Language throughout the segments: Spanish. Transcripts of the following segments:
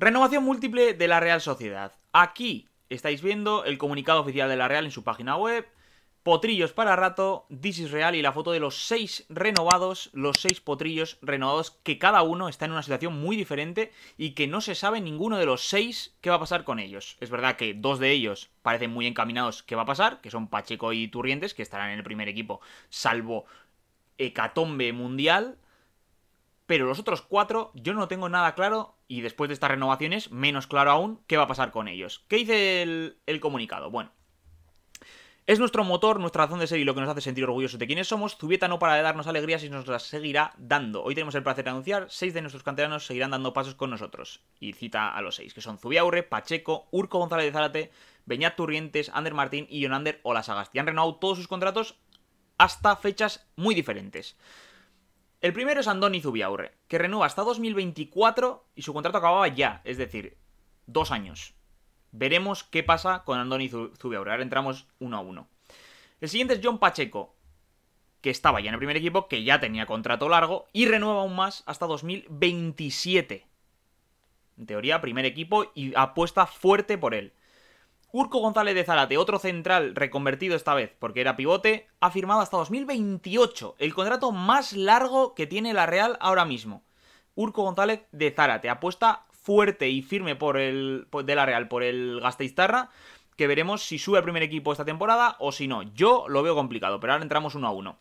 Renovación múltiple de la Real Sociedad. Aquí estáis viendo el comunicado oficial de la Real en su página web. Potrillos para rato, This is Real y la foto de los seis renovados, los seis potrillos renovados, que cada uno está en una situación muy diferente y que no se sabe ninguno de los seis qué va a pasar con ellos. Es verdad que dos de ellos parecen muy encaminados qué va a pasar, que son Pacheco y Turrientes, que estarán en el primer equipo, salvo hecatombe mundial. Pero los otros cuatro, yo no tengo nada claro y después de estas renovaciones, menos claro aún qué va a pasar con ellos. ¿Qué dice el, comunicado? Bueno, es nuestro motor, nuestra razón de ser y lo que nos hace sentir orgullosos de quienes somos. Zubieta no para de darnos alegría y nos las seguirá dando. Hoy tenemos el placer de anunciar, seis de nuestros canteranos seguirán dando pasos con nosotros. Y cita a los seis, que son Zubiaurre, Pacheco, Urco González de Zárate, Beñat Turrientes, Ander Martín y Jonander Olasagasti. Han renovado todos sus contratos hasta fechas muy diferentes. El primero es Andoni Zubiaurre, que renueva hasta 2024 y su contrato acababa ya, es decir, dos años. Veremos qué pasa con Andoni Zubiaurre. Ahora entramos uno a uno. El siguiente es John Pacheco, que estaba ya en el primer equipo, que ya tenía contrato largo y renueva aún más hasta 2027. En teoría, primer equipo y apuesta fuerte por él. Urco González de Zárate, otro central reconvertido esta vez porque era pivote, ha firmado hasta 2028, el contrato más largo que tiene la Real ahora mismo. Urco González de Zárate apuesta fuerte y firme por el de la Real por el Gasteiztarra, que veremos si sube al primer equipo esta temporada o si no. Yo lo veo complicado, pero ahora entramos uno a uno.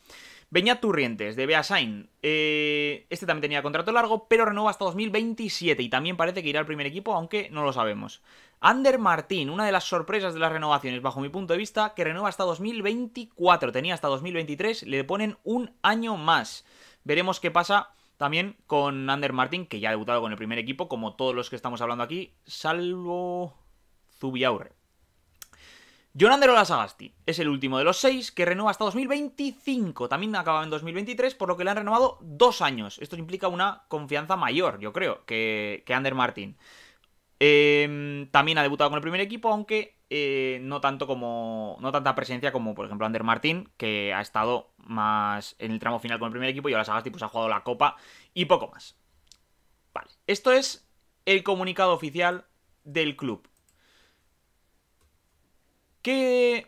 Beñat Turrientes, de Beasain. Eh, este también tenía contrato largo, pero renueva hasta 2027 y también parece que irá al primer equipo, aunque no lo sabemos. Ander Martín, una de las sorpresas de las renovaciones, bajo mi punto de vista, que renueva hasta 2024. Tenía hasta 2023, le ponen un año más. Veremos qué pasa también con Ander Martín, que ya ha debutado con el primer equipo, como todos los que estamos hablando aquí, salvo Zubiaurre. Jonander Olasagasti es el último de los seis que renueva hasta 2025. También acabado en 2023, por lo que le han renovado dos años. Esto implica una confianza mayor, yo creo, que, Ander Martin. Em, también ha debutado con el primer equipo, aunque eh, no tanto como. No tanta presencia como, por ejemplo, Ander Martín, que ha estado más en el tramo final con el primer equipo y ahora Sagasti pues, ha jugado la copa y poco más. Vale, esto es el comunicado oficial del club. ¿Qué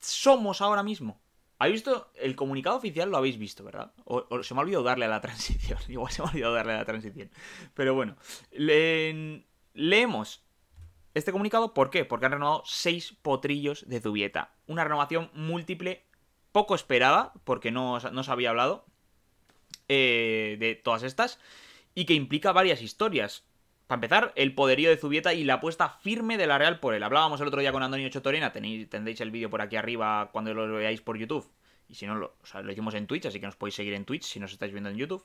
somos ahora mismo? ¿Habéis visto? El comunicado oficial lo habéis visto, ¿verdad? O, se me ha olvidado darle a la transición. Igual se me ha olvidado darle a la transición. Pero bueno, leemos este comunicado. ¿Por qué? Porque han renovado seis potrillos de Zubieta. Una renovación múltiple poco esperada, porque no, se había hablado eh, de todas estas, y que implica varias historias para empezar, el poderío de Zubieta y la apuesta firme de la Real por él. Hablábamos el otro día con Antonio Chotorena, tenéis, tendréis el vídeo por aquí arriba cuando lo veáis por YouTube. Y si no, lo, hicimos en Twitch, así que nos podéis seguir en Twitch si nos estáis viendo en YouTube.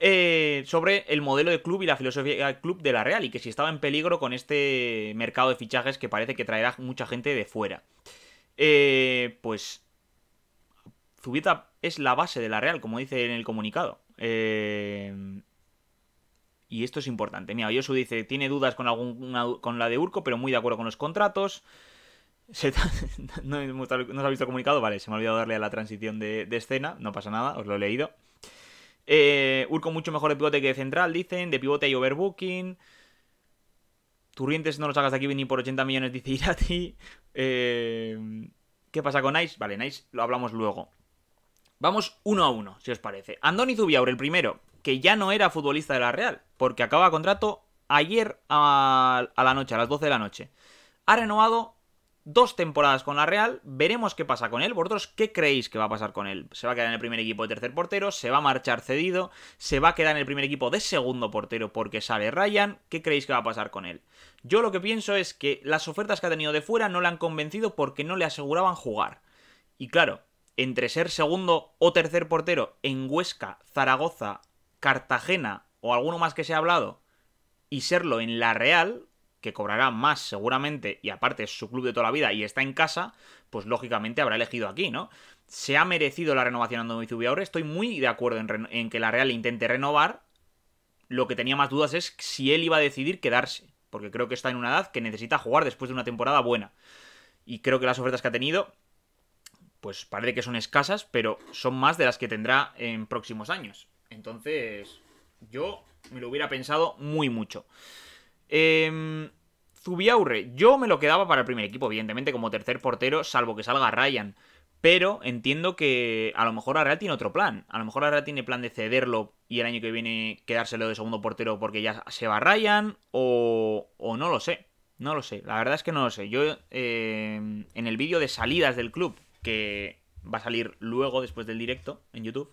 Eh, sobre el modelo de club y la filosofía del club de la Real y que si estaba en peligro con este mercado de fichajes que parece que traerá mucha gente de fuera. Eh, pues Zubieta es la base de la Real, como dice en el comunicado. Eh, y esto es importante. Mira, Yosu dice, tiene dudas con, alguna, con la de Urco, pero muy de acuerdo con los contratos. no, se ha visto comunicado, vale, se me ha olvidado darle a la transición de, escena, no pasa nada, os lo he leído. Eh, Urco mucho mejor de pivote que de central, dicen, de pivote hay overbooking. Turrientes no lo sacas de aquí ni por 80 millones, dice Irati. Eh, ¿Qué pasa con Nice? Vale, Nice lo hablamos luego. Vamos uno a uno, si os parece. Andoni Zubiaur, el primero, que ya no era futbolista de la Real, porque acaba contrato ayer a, la noche, a las 12 de la noche. Ha renovado dos temporadas con la Real, veremos qué pasa con él. ¿Vosotros qué creéis que va a pasar con él? ¿Se va a quedar en el primer equipo de tercer portero? ¿Se va a marchar cedido? ¿Se va a quedar en el primer equipo de segundo portero porque sale Ryan? ¿Qué creéis que va a pasar con él? Yo lo que pienso es que las ofertas que ha tenido de fuera no le han convencido porque no le aseguraban jugar. Y claro, entre ser segundo o tercer portero en Huesca, Zaragoza, Cartagena o alguno más que se ha hablado y serlo en La Real, que cobrará más seguramente y aparte es su club de toda la vida y está en casa, pues lógicamente habrá elegido aquí, ¿no? Se ha merecido la renovación Ando Zubiaurre, estoy muy de acuerdo en, en que La Real intente renovar, lo que tenía más dudas es si él iba a decidir quedarse, porque creo que está en una edad que necesita jugar después de una temporada buena. Y creo que las ofertas que ha tenido, pues parece que son escasas, pero son más de las que tendrá en próximos años. Entonces, yo me lo hubiera pensado muy mucho. Eh, Zubiaurre, yo me lo quedaba para el primer equipo, evidentemente, como tercer portero, salvo que salga Ryan. Pero entiendo que a lo mejor Real tiene otro plan. A lo mejor Real tiene plan de cederlo y el año que viene quedárselo de segundo portero porque ya se va Ryan. O, no lo sé. No lo sé. La verdad es que no lo sé. Yo em, en el vídeo de salidas del club, que va a salir luego después del directo en YouTube,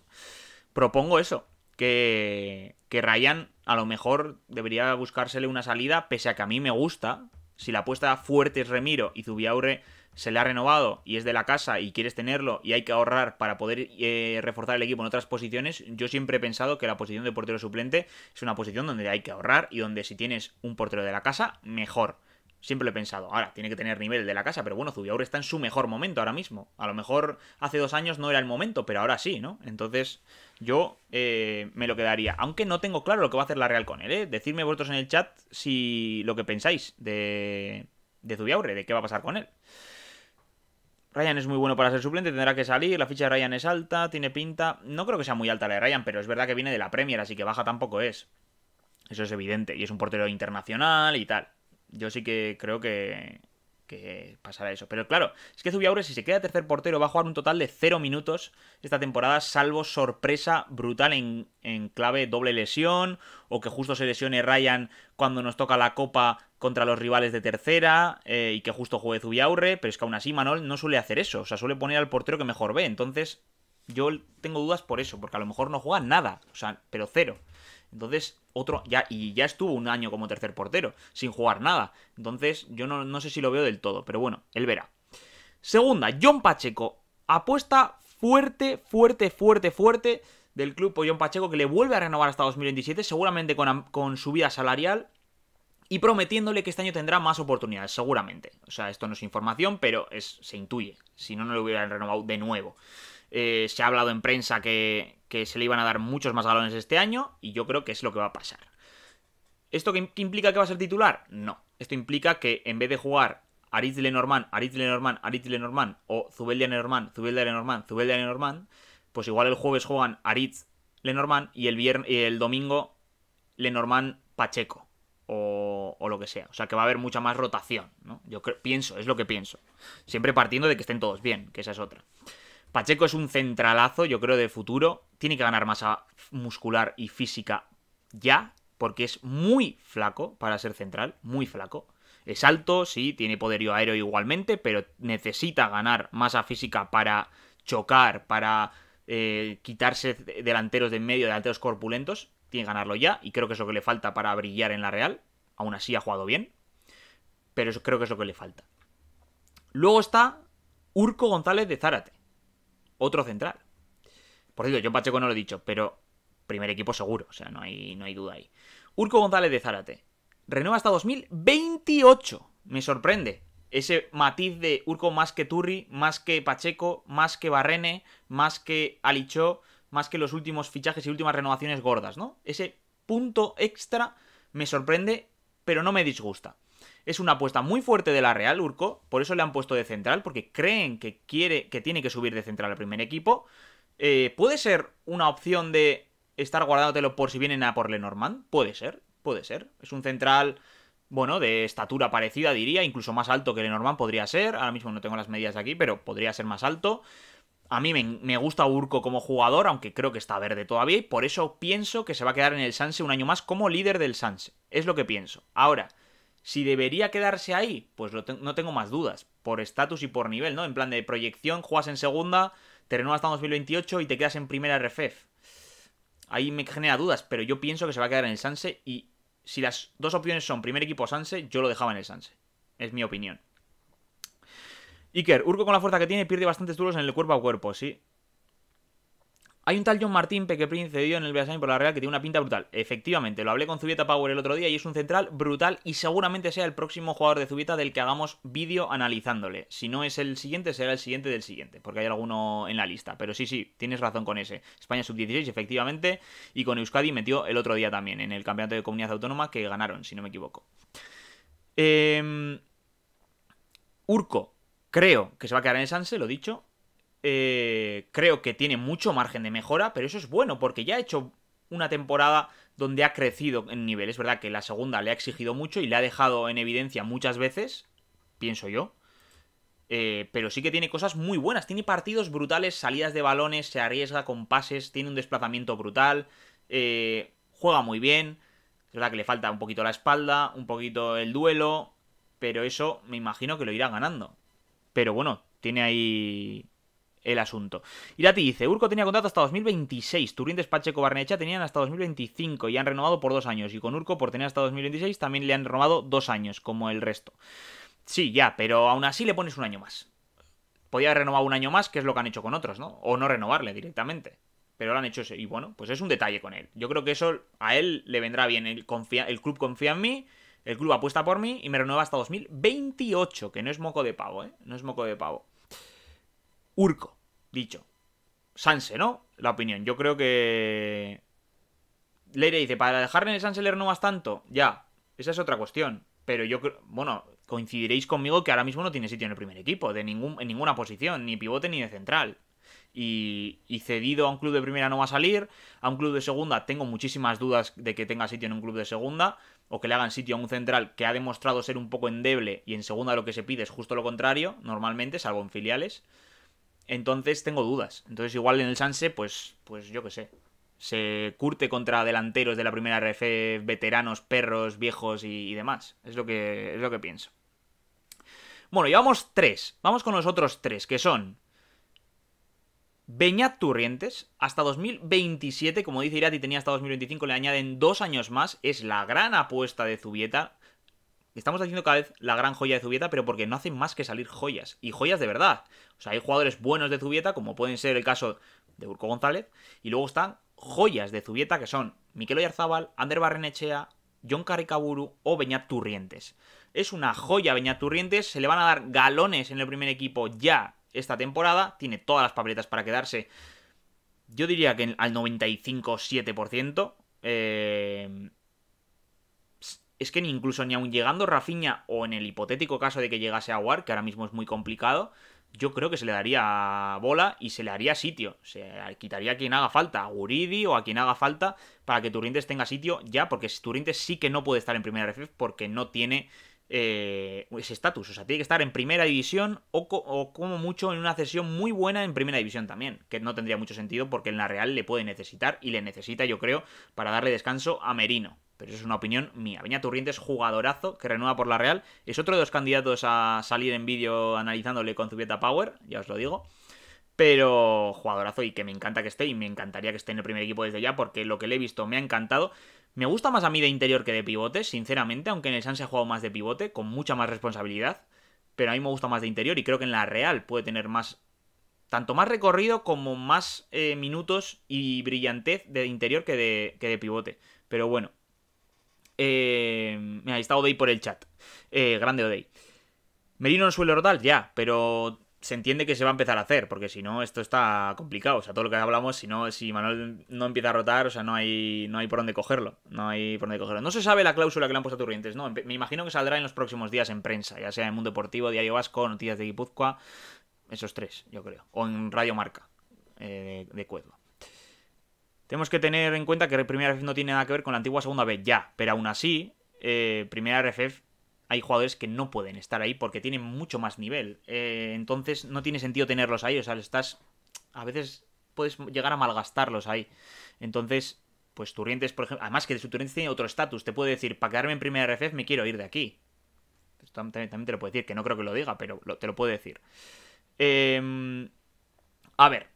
propongo eso, que, Ryan a lo mejor debería buscársele una salida, pese a que a mí me gusta. Si la apuesta fuerte es Remiro y Zubiaurre se le ha renovado y es de la casa y quieres tenerlo y hay que ahorrar para poder eh, reforzar el equipo en otras posiciones, yo siempre he pensado que la posición de portero suplente es una posición donde hay que ahorrar y donde si tienes un portero de la casa, mejor. Siempre he pensado. Ahora, tiene que tener nivel de la casa, pero bueno, Zubiaurre está en su mejor momento ahora mismo. A lo mejor hace dos años no era el momento, pero ahora sí, ¿no? Entonces, yo eh, me lo quedaría. Aunque no tengo claro lo que va a hacer la Real con él, ¿eh? Decidme vosotros en el chat si lo que pensáis de, de Zubiaurre, de qué va a pasar con él. Ryan es muy bueno para ser suplente, tendrá que salir, la ficha de Ryan es alta, tiene pinta... No creo que sea muy alta la de Ryan, pero es verdad que viene de la Premier, así que baja tampoco es. Eso es evidente, y es un portero internacional y tal. Yo sí que creo que, pasará eso. Pero claro, es que Zubiaure, si se queda tercer portero, va a jugar un total de cero minutos esta temporada, salvo sorpresa brutal en, clave doble lesión, o que justo se lesione Ryan cuando nos toca la copa contra los rivales de tercera, eh, y que justo juegue Zubiaure. pero es que aún así Manol no suele hacer eso, o sea, suele poner al portero que mejor ve, entonces yo tengo dudas por eso, porque a lo mejor no juega nada, o sea, pero cero. Entonces, otro, ya, y ya estuvo un año como tercer portero, sin jugar nada. Entonces, yo no, sé si lo veo del todo, pero bueno, él verá. Segunda, John Pacheco. Apuesta fuerte, fuerte, fuerte, fuerte del club por John Pacheco, que le vuelve a renovar hasta 2027, seguramente con, con subida salarial y prometiéndole que este año tendrá más oportunidades, seguramente. O sea, esto no es información, pero se intuye. Si no, no lo hubieran renovado de nuevo. Eh, se ha hablado en prensa que, se le iban a dar muchos más galones este año y yo creo que es lo que va a pasar. ¿Esto qué implica que va a ser titular? No. Esto implica que en vez de jugar Aritz Lenormand, Aritz Lenormand, Aritz Lenormand o Zubeldia Lenormand, Zubeldia Lenormand, Zubeldia Lenormand, pues igual el jueves juegan Aritz Lenormand y el, el domingo Lenormand Pacheco o, lo que sea. O sea que va a haber mucha más rotación, ¿no? Yo pienso, es lo que pienso. Siempre partiendo de que estén todos bien, que esa es otra. Pacheco es un centralazo, yo creo, de futuro. Tiene que ganar masa muscular y física ya, porque es muy flaco para ser central, muy flaco. Es alto, sí, tiene poderío aéreo igualmente, pero necesita ganar masa física para chocar, para eh, quitarse delanteros de en medio, delanteros corpulentos. Tiene que ganarlo ya, y creo que es lo que le falta para brillar en la Real. Aún así ha jugado bien, pero creo que es lo que le falta. Luego está Urco González de Zárate otro central. Por cierto, yo Pacheco no lo he dicho, pero primer equipo seguro, o sea, no hay, no hay duda ahí. Urco González de Zárate. Renueva hasta 2028. Me sorprende ese matiz de Urco más que Turri, más que Pacheco, más que Barrene, más que Alichó, más que los últimos fichajes y últimas renovaciones gordas, ¿no? Ese punto extra me sorprende, pero no me disgusta. Es una apuesta muy fuerte de la Real, Urco, por eso le han puesto de central, porque creen que quiere, que tiene que subir de central al primer equipo. Eh, ¿Puede ser una opción de estar guardándotelo por si vienen a por Lenormand? Puede ser, puede ser. Es un central, bueno, de estatura parecida, diría, incluso más alto que Lenormand podría ser. Ahora mismo no tengo las medidas de aquí, pero podría ser más alto. A mí me, gusta Urco como jugador, aunque creo que está verde todavía, y por eso pienso que se va a quedar en el Sanse un año más como líder del Sanse. Es lo que pienso. Ahora, si debería quedarse ahí, pues no tengo más dudas, por estatus y por nivel, ¿no? En plan de proyección, juegas en segunda, te renuevas hasta 2028 y te quedas en primera RFF. Ahí me genera dudas, pero yo pienso que se va a quedar en el Sanse y si las dos opciones son primer equipo Sanse, yo lo dejaba en el Sanse. Es mi opinión. Iker, Urco con la fuerza que tiene pierde bastantes duros en el cuerpo a cuerpo, sí. Hay un tal John Martín que cedido en el Beasain por la Real que tiene una pinta brutal. Efectivamente, lo hablé con Zubieta Power el otro día y es un central brutal y seguramente sea el próximo jugador de Zubieta del que hagamos vídeo analizándole. Si no es el siguiente, será el siguiente del siguiente, porque hay alguno en la lista. Pero sí, sí, tienes razón con ese. España sub-16, efectivamente, y con Euskadi metió el otro día también en el Campeonato de Comunidad Autónoma que ganaron, si no me equivoco. Em, Urco, creo que se va a quedar en el Sanse, lo dicho. Eh, creo que tiene mucho margen de mejora, pero eso es bueno porque ya ha hecho una temporada donde ha crecido en nivel. Es verdad que la segunda le ha exigido mucho y le ha dejado en evidencia muchas veces, pienso yo. Eh, pero sí que tiene cosas muy buenas. Tiene partidos brutales, salidas de balones, se arriesga con pases, tiene un desplazamiento brutal, eh, juega muy bien. Es verdad que le falta un poquito la espalda, un poquito el duelo, pero eso me imagino que lo irá ganando. Pero bueno, tiene ahí el asunto. Irati dice, Urco tenía contrato hasta 2026, Turín, Pacheco, Barnecha tenían hasta 2025 y han renovado por dos años. Y con Urco, por tener hasta 2026, también le han renovado dos años, como el resto. Sí, ya, pero aún así le pones un año más. Podía haber renovado un año más, que es lo que han hecho con otros, ¿no? O no renovarle directamente. Pero lo han hecho Y bueno, pues es un detalle con él. Yo creo que eso a él le vendrá bien. El, el club confía en mí, el club apuesta por mí y me renueva hasta 2028, que no es moco de pavo, ¿eh? No es moco de pavo. Urco dicho. Sanse, ¿no? La opinión. Yo creo que... Leire dice, para dejarle en el Sanse leer no más tanto. Ya, esa es otra cuestión. Pero yo creo... Bueno, coincidiréis conmigo que ahora mismo no tiene sitio en el primer equipo, de ningún, en ninguna posición, ni pivote ni de central. Y, y, cedido a un club de primera no va a salir, a un club de segunda tengo muchísimas dudas de que tenga sitio en un club de segunda, o que le hagan sitio a un central que ha demostrado ser un poco endeble y en segunda lo que se pide es justo lo contrario, normalmente, salvo en filiales. Entonces tengo dudas. Entonces igual en el Sanse, pues, pues yo qué sé. Se curte contra delanteros de la primera RF, veteranos, perros, viejos y, demás. Es lo, que, es lo que pienso. Bueno, llevamos tres. Vamos con los otros tres, que son Beñat Turrientes, hasta 2027, como dice Irati, tenía hasta 2025, le añaden dos años más, es la gran apuesta de Zubieta. Estamos haciendo cada vez la gran joya de Zubieta, pero porque no hacen más que salir joyas. Y joyas de verdad. O sea, hay jugadores buenos de Zubieta, como pueden ser el caso de Urco González. Y luego están joyas de Zubieta, que son Miquel Oyarzábal, Ander Barrenechea, John Caricaburu o Beñat Turrientes. Es una joya Beñat Turrientes, se le van a dar galones en el primer equipo ya esta temporada, tiene todas las papeletas para quedarse, yo diría que al 95-7%, eh, es que ni incluso ni aun llegando Rafinha o en el hipotético caso de que llegase a Aguar, que ahora mismo es muy complicado, yo creo que se le daría bola y se le haría sitio. Se quitaría a quien haga falta, a Guridi o a quien haga falta, para que Turrientes tenga sitio ya, porque Turrientes sí que no puede estar en primera RF porque no tiene eh, ese estatus. O sea, tiene que estar en primera división o, o, como mucho en una cesión muy buena en primera división también, que no tendría mucho sentido porque en la Real le puede necesitar y le necesita, yo creo, para darle descanso a Merino pero eso es una opinión mía. Viña Turrientes, jugadorazo, que renueva por la Real. Es otro de los candidatos a salir en vídeo analizándole con Zubieta Power, ya os lo digo. Pero jugadorazo y que me encanta que esté y me encantaría que esté en el primer equipo desde ya porque lo que le he visto me ha encantado. Me gusta más a mí de interior que de pivote, sinceramente, aunque en el San se ha jugado más de pivote, con mucha más responsabilidad. Pero a mí me gusta más de interior y creo que en la Real puede tener más tanto más recorrido como más eh, minutos y brillantez de interior que de pivote. Pero bueno, eh, mira, ahí está Odey por el chat. Eh, grande Odey. Merino no suele rotar? ya, pero se entiende que se va a empezar a hacer, porque si no, esto está complicado. O sea, todo lo que hablamos, si no, si Manuel no empieza a rotar, o sea, no hay, no hay por dónde cogerlo. No hay por dónde cogerlo. No se sabe la cláusula que le han puesto a Turrientes, ¿no? Me imagino que saldrá en los próximos días en prensa, ya sea en Mundo Deportivo, Diario Vasco, Noticias de Guipúzcoa, esos tres, yo creo. O en Radio Marca eh, de, de tenemos que tener en cuenta que Primera RFF no tiene nada que ver con la antigua Segunda B, ya, pero aún así, eh, Primera RFF hay jugadores que no pueden estar ahí porque tienen mucho más nivel. Eh, entonces no tiene sentido tenerlos ahí, o sea, estás... A veces puedes llegar a malgastarlos ahí. Entonces, pues Turrientes, por ejemplo, además que su Turrientes tiene otro estatus, te puede decir, para quedarme en Primera RFF me quiero ir de aquí. También, te lo puede decir, que no creo que lo diga, pero te lo puede decir. Em, a ver.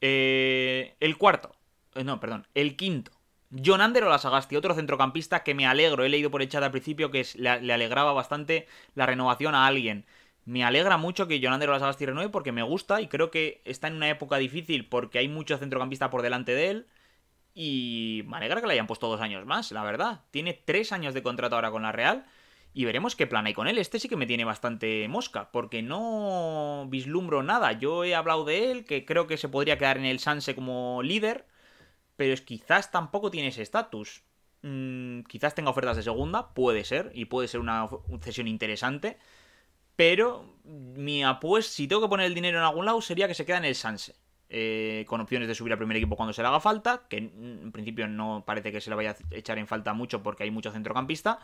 Eh, el cuarto. Eh, no, perdón, el quinto. Jonander Lasagasti otro centrocampista que me alegro, he leído por chat al principio que le, alegraba bastante la renovación a alguien. Me alegra mucho que Jonander Olasagasti renueve porque me gusta y creo que está en una época difícil porque hay muchos centrocampistas por delante de él. Y me alegra que le hayan puesto dos años más, la verdad. Tiene tres años de contrato ahora con la Real y veremos qué plan hay con él. Este sí que me tiene bastante mosca, porque no vislumbro nada. Yo he hablado de él, que creo que se podría quedar en el Sanse como líder, pero quizás tampoco tiene ese estatus. Mm, quizás tenga ofertas de segunda, puede ser, y puede ser una cesión interesante. Pero mi apuesta, si tengo que poner el dinero en algún lado, sería que se queda en el Sanse. Eh, con opciones de subir al primer equipo cuando se le haga falta, que en principio no parece que se le vaya a echar en falta mucho porque hay mucho centrocampista,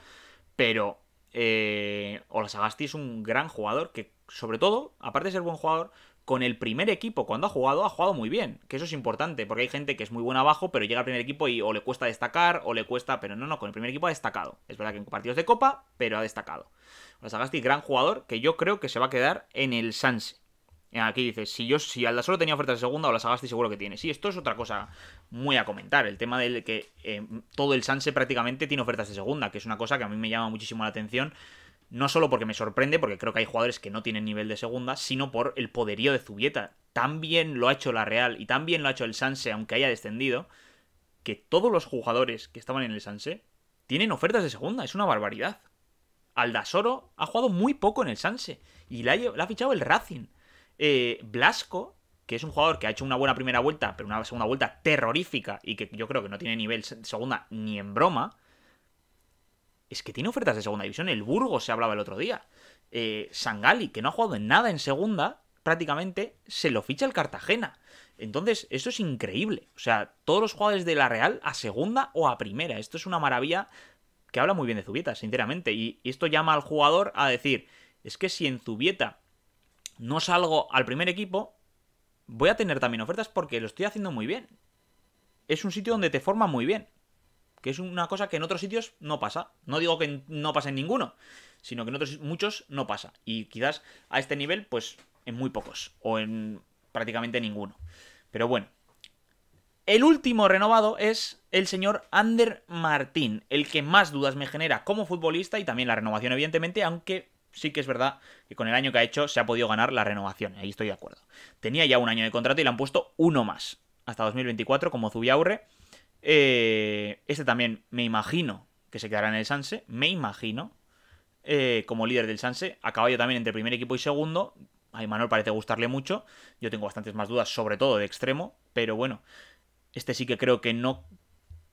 pero eh, Olasagasti es un gran jugador que, sobre todo, aparte de ser buen jugador, con el primer equipo, cuando ha jugado, ha jugado muy bien. Que eso es importante, porque hay gente que es muy buena abajo, pero llega al primer equipo y o le cuesta destacar, o le cuesta. Pero no, no, con el primer equipo ha destacado. Es verdad que en partidos de copa, pero ha destacado. O Sagasti, gran jugador, que yo creo que se va a quedar en el Sanse. Eh, aquí dice, si yo, si solo tenía ofertas de segunda, o la Sagasti seguro que tiene. Sí, esto es otra cosa muy a comentar. El tema del que eh, todo el Sanse prácticamente tiene ofertas de segunda, que es una cosa que a mí me llama muchísimo la atención no solo porque me sorprende, porque creo que hay jugadores que no tienen nivel de segunda, sino por el poderío de Zubieta. Tan bien lo ha hecho la Real y tan bien lo ha hecho el Sanse, aunque haya descendido, que todos los jugadores que estaban en el Sanse tienen ofertas de segunda. Es una barbaridad. Aldasoro ha jugado muy poco en el Sanse y la ha, fichado el Racing. Eh, Blasco, que es un jugador que ha hecho una buena primera vuelta, pero una segunda vuelta terrorífica y que yo creo que no tiene nivel segunda ni en broma es que tiene ofertas de segunda división. El Burgos se hablaba el otro día. Eh, Sangali, que no ha jugado en nada en segunda, prácticamente se lo ficha el Cartagena. Entonces, esto es increíble. O sea, todos los jugadores de la Real a segunda o a primera. Esto es una maravilla que habla muy bien de Zubieta, sinceramente. Y esto llama al jugador a decir, es que si en Zubieta no salgo al primer equipo, voy a tener también ofertas porque lo estoy haciendo muy bien. Es un sitio donde te forma muy bien que es una cosa que en otros sitios no pasa. No digo que no pase en ninguno, sino que en otros muchos no pasa. Y quizás a este nivel, pues en muy pocos, o en prácticamente ninguno. Pero bueno. El último renovado es el señor Ander Martín, el que más dudas me genera como futbolista y también la renovación, evidentemente, aunque sí que es verdad que con el año que ha hecho se ha podido ganar la renovación, ahí estoy de acuerdo. Tenía ya un año de contrato y le han puesto uno más, hasta 2024 como Zubiaurre. Eh, este también me imagino que se quedará en el Sanse, me imagino, eh, como líder del Sanse, a caballo también entre primer equipo y segundo. A Imanol parece gustarle mucho, yo tengo bastantes más dudas, sobre todo de extremo, pero bueno, este sí que creo que no,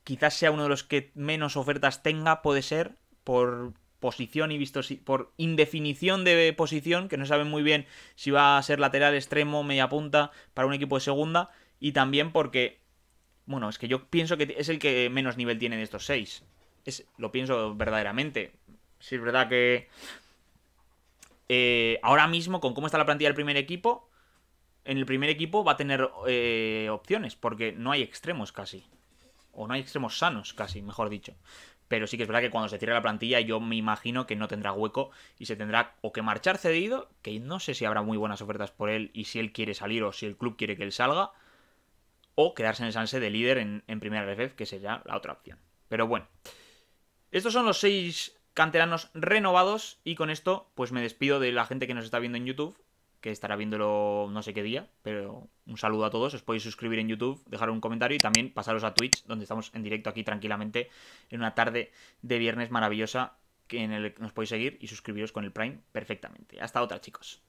quizás sea uno de los que menos ofertas tenga, puede ser, por posición y visto por indefinición de posición, que no saben muy bien si va a ser lateral, extremo, media punta para un equipo de segunda, y también porque bueno, es que yo pienso que es el que menos nivel tiene de estos seis. Es, lo pienso verdaderamente. Sí, es verdad que. Eh, ahora mismo, con cómo está la plantilla del primer equipo, en el primer equipo va a tener eh, opciones, porque no hay extremos casi. O no hay extremos sanos casi, mejor dicho. Pero sí que es verdad que cuando se cierre la plantilla, yo me imagino que no tendrá hueco y se tendrá o que marchar cedido, que no sé si habrá muy buenas ofertas por él y si él quiere salir o si el club quiere que él salga o quedarse en el Sanse de líder en, primera RFF, que sería la otra opción. Pero bueno, estos son los seis canteranos renovados y con esto pues me despido de la gente que nos está viendo en YouTube, que estará viéndolo no sé qué día, pero un saludo a todos, os podéis suscribir en YouTube, dejar un comentario y también pasaros a Twitch, donde estamos en directo aquí tranquilamente en una tarde de viernes maravillosa en el que nos podéis seguir y suscribiros con el Prime perfectamente. Hasta otra chicos.